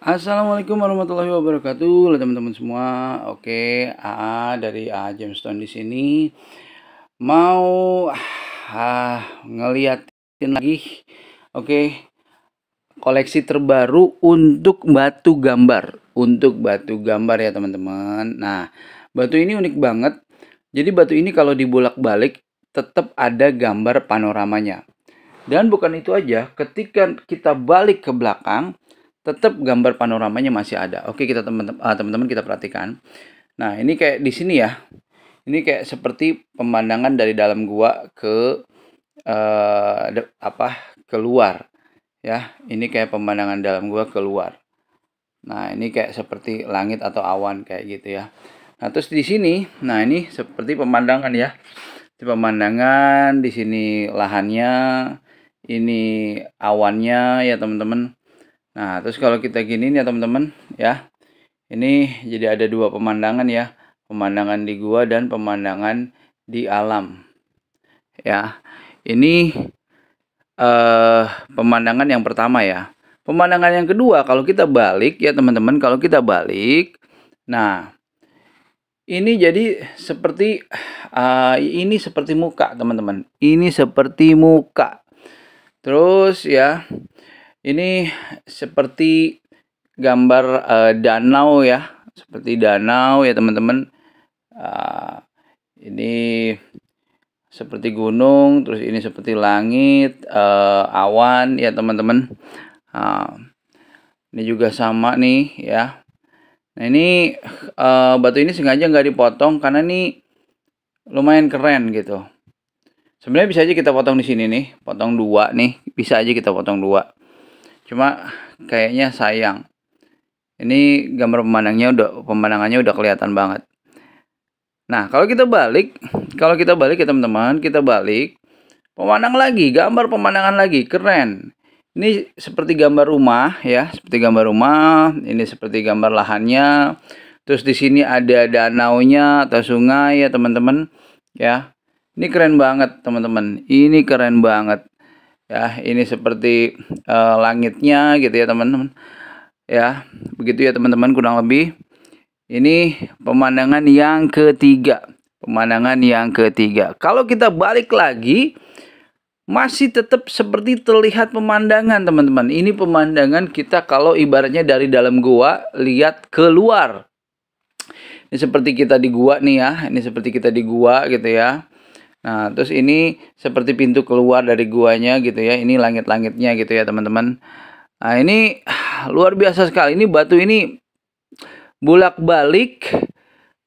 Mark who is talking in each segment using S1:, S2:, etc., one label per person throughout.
S1: Assalamualaikum warahmatullahi wabarakatuh, teman-teman semua. Oke, AA dari AA Stone di sini mau ah, ngeliatin lagi, oke, koleksi terbaru untuk batu gambar, untuk batu gambar ya teman-teman. Nah, batu ini unik banget. Jadi batu ini kalau dibolak-balik tetap ada gambar panoramanya. Dan bukan itu aja, ketika kita balik ke belakang, tetap gambar panoramanya masih ada. Oke, kita teman-teman ah, kita perhatikan. Nah, ini kayak di sini ya. Ini kayak seperti pemandangan dari dalam gua ke uh, apa? keluar. Ya, ini kayak pemandangan dalam gua keluar. Nah, ini kayak seperti langit atau awan kayak gitu ya. Nah, terus di sini, nah ini seperti pemandangan ya. Di pemandangan di sini lahannya, ini awannya ya teman-teman. Nah, terus kalau kita gini nih ya teman-teman ya. Ini jadi ada dua pemandangan ya. Pemandangan di gua dan pemandangan di alam. Ya. Ini eh pemandangan yang pertama ya. Pemandangan yang kedua kalau kita balik ya teman-teman, kalau kita balik nah ini jadi seperti uh, ini seperti muka teman-teman. Ini seperti muka. Terus ya ini seperti gambar uh, danau ya, seperti danau ya teman-teman. Uh, ini seperti gunung, terus ini seperti langit, uh, awan ya teman-teman. Uh, ini juga sama nih ya. Nah ini uh, batu ini sengaja nggak dipotong karena ini lumayan keren gitu. Sebenarnya bisa aja kita potong di sini nih, potong dua nih, bisa aja kita potong dua cuma kayaknya sayang ini gambar pemandangnya udah pemandangannya udah kelihatan banget nah kalau kita balik kalau kita balik ya teman-teman kita balik pemandang lagi gambar pemandangan lagi keren ini seperti gambar rumah ya seperti gambar rumah ini seperti gambar lahannya terus di sini ada danaunya atau sungai ya teman-teman ya ini keren banget teman-teman ini keren banget ya ini seperti uh, langitnya gitu ya teman-teman ya begitu ya teman-teman kurang lebih ini pemandangan yang ketiga pemandangan yang ketiga kalau kita balik lagi masih tetap seperti terlihat pemandangan teman-teman ini pemandangan kita kalau ibaratnya dari dalam gua lihat keluar ini seperti kita di gua nih ya ini seperti kita di gua gitu ya Nah, terus ini seperti pintu keluar dari guanya gitu ya. Ini langit-langitnya gitu ya, teman-teman. Nah, ini luar biasa sekali. Ini batu ini bulak balik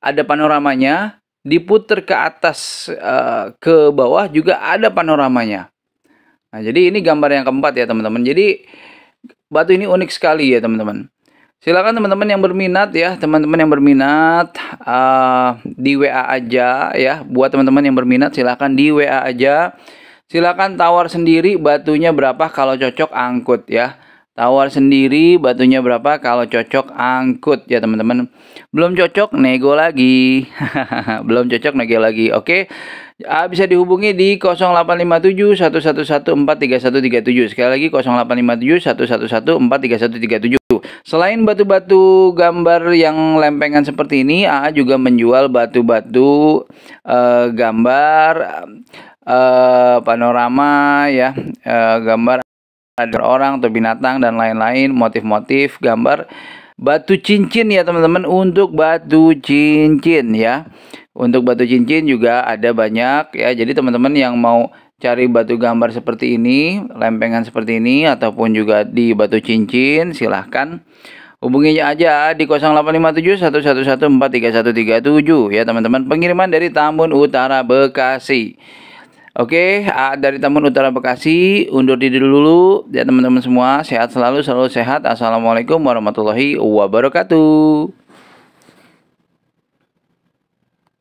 S1: ada panoramanya, diputer ke atas eh, ke bawah juga ada panoramanya. Nah, jadi ini gambar yang keempat ya, teman-teman. Jadi batu ini unik sekali ya, teman-teman silakan teman-teman yang berminat ya teman-teman yang berminat uh, di WA aja ya buat teman-teman yang berminat silakan di WA aja silakan tawar sendiri batunya berapa kalau cocok angkut ya tawar sendiri batunya berapa kalau cocok angkut ya teman-teman belum cocok nego lagi belum cocok nego lagi oke Ah, bisa dihubungi di 0857 11143137 sekali lagi 0857 11143137 Selain batu-batu gambar yang lempengan seperti ini, AA juga menjual batu-batu eh, gambar eh, panorama ya, eh, gambar ada orang atau binatang dan lain-lain, motif-motif gambar batu cincin ya teman-teman untuk batu cincin ya. Untuk batu cincin juga ada banyak ya. Jadi teman-teman yang mau cari batu gambar seperti ini, lempengan seperti ini ataupun juga di batu cincin silahkan hubungi aja di 085711143137 ya teman-teman. Pengiriman dari Tambun Utara Bekasi. Oke, ah, dari Tambun Utara Bekasi undur diri dulu ya teman-teman semua. Sehat selalu, selalu sehat. Assalamualaikum warahmatullahi wabarakatuh.